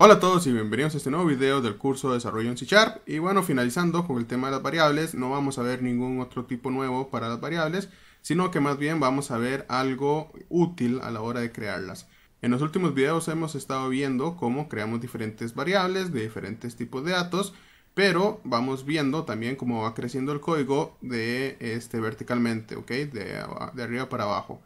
Hola a todos y bienvenidos a este nuevo video del curso de desarrollo en C Sharp y bueno finalizando con el tema de las variables no vamos a ver ningún otro tipo nuevo para las variables sino que más bien vamos a ver algo útil a la hora de crearlas. En los últimos videos hemos estado viendo cómo creamos diferentes variables de diferentes tipos de datos pero vamos viendo también cómo va creciendo el código de este verticalmente, ok, de arriba para abajo.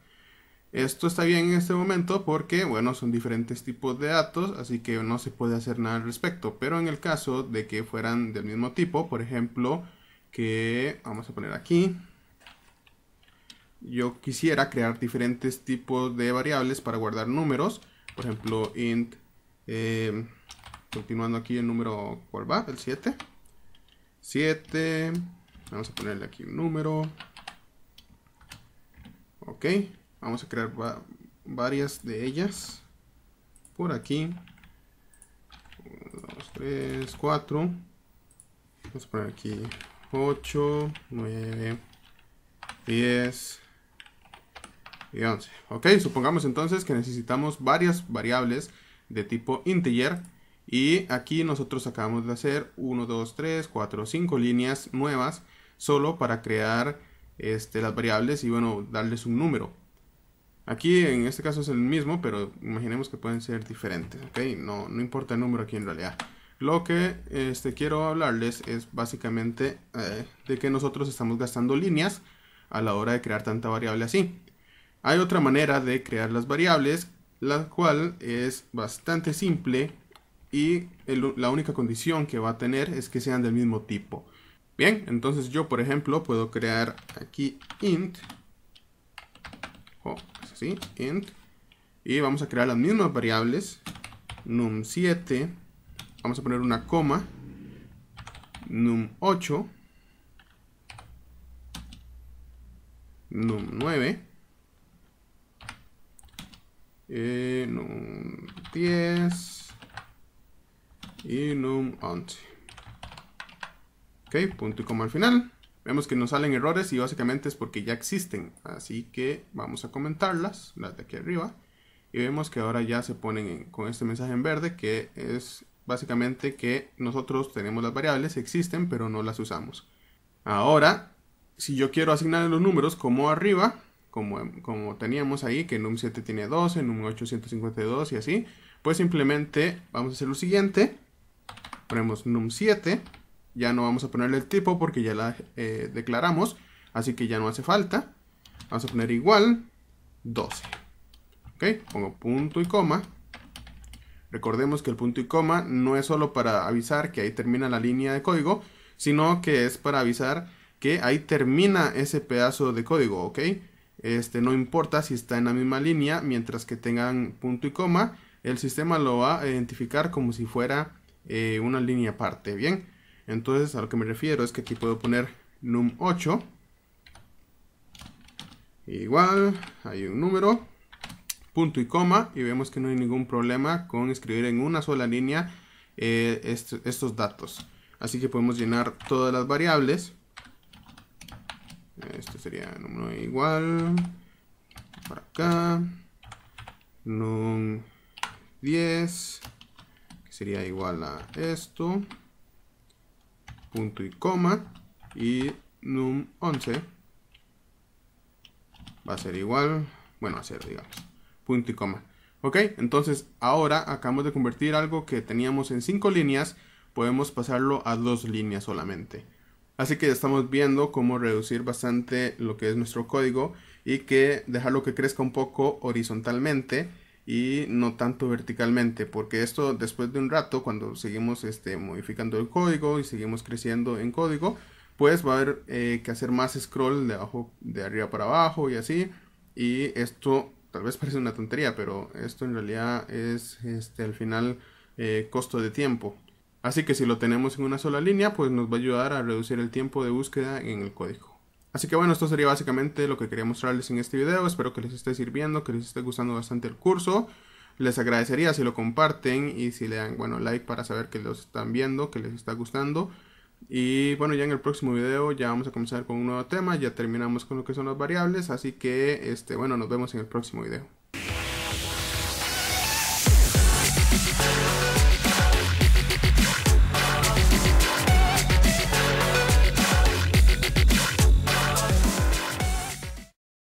Esto está bien en este momento porque, bueno, son diferentes tipos de datos, así que no se puede hacer nada al respecto. Pero en el caso de que fueran del mismo tipo, por ejemplo, que vamos a poner aquí, yo quisiera crear diferentes tipos de variables para guardar números, por ejemplo, int, em, continuando aquí el número, ¿cuál va? El 7. 7, vamos a ponerle aquí un número, ok, Vamos a crear varias de ellas. Por aquí. 1, 2, 3, 4. Vamos a poner aquí 8, 9, 10 y 11. Ok, supongamos entonces que necesitamos varias variables de tipo integer. Y aquí nosotros acabamos de hacer 1, 2, 3, 4, 5 líneas nuevas solo para crear este, las variables y bueno, darles un número. Aquí en este caso es el mismo, pero imaginemos que pueden ser diferentes, ¿ok? No, no importa el número aquí en realidad. Lo que este, quiero hablarles es básicamente eh, de que nosotros estamos gastando líneas a la hora de crear tanta variable así. Hay otra manera de crear las variables, la cual es bastante simple y la única condición que va a tener es que sean del mismo tipo. Bien, entonces yo por ejemplo puedo crear aquí int. Y vamos a crear las mismas variables. Num7. Vamos a poner una coma. Num8. Num9. Eh, num10. Y num11. Ok, punto y coma al final. Vemos que nos salen errores y básicamente es porque ya existen. Así que vamos a comentarlas, las de aquí arriba. Y vemos que ahora ya se ponen con este mensaje en verde que es básicamente que nosotros tenemos las variables, existen, pero no las usamos. Ahora, si yo quiero asignar los números como arriba, como, como teníamos ahí, que num7 tiene 12, num8 152 y así, pues simplemente vamos a hacer lo siguiente. Ponemos num7 ya no vamos a ponerle el tipo porque ya la eh, declaramos, así que ya no hace falta. Vamos a poner igual 12. ¿Ok? Pongo punto y coma. Recordemos que el punto y coma no es solo para avisar que ahí termina la línea de código, sino que es para avisar que ahí termina ese pedazo de código, ¿ok? Este no importa si está en la misma línea, mientras que tengan punto y coma, el sistema lo va a identificar como si fuera eh, una línea aparte, ¿bien? Entonces, a lo que me refiero es que aquí puedo poner num8 igual, hay un número, punto y coma, y vemos que no hay ningún problema con escribir en una sola línea eh, estos datos. Así que podemos llenar todas las variables. Esto sería número igual, para acá, num 10, que sería igual a esto punto y coma y num11 va a ser igual, bueno, a ser, digamos, punto y coma. Ok, entonces ahora acabamos de convertir algo que teníamos en cinco líneas, podemos pasarlo a dos líneas solamente. Así que ya estamos viendo cómo reducir bastante lo que es nuestro código y que dejarlo que crezca un poco horizontalmente y no tanto verticalmente porque esto después de un rato cuando seguimos este, modificando el código y seguimos creciendo en código pues va a haber eh, que hacer más scroll de abajo de arriba para abajo y así y esto tal vez parece una tontería pero esto en realidad es este al final eh, costo de tiempo así que si lo tenemos en una sola línea pues nos va a ayudar a reducir el tiempo de búsqueda en el código Así que bueno, esto sería básicamente lo que quería mostrarles en este video. Espero que les esté sirviendo, que les esté gustando bastante el curso. Les agradecería si lo comparten y si le dan, bueno, like para saber que los están viendo, que les está gustando. Y bueno, ya en el próximo video ya vamos a comenzar con un nuevo tema, ya terminamos con lo que son las variables, así que, este, bueno, nos vemos en el próximo video.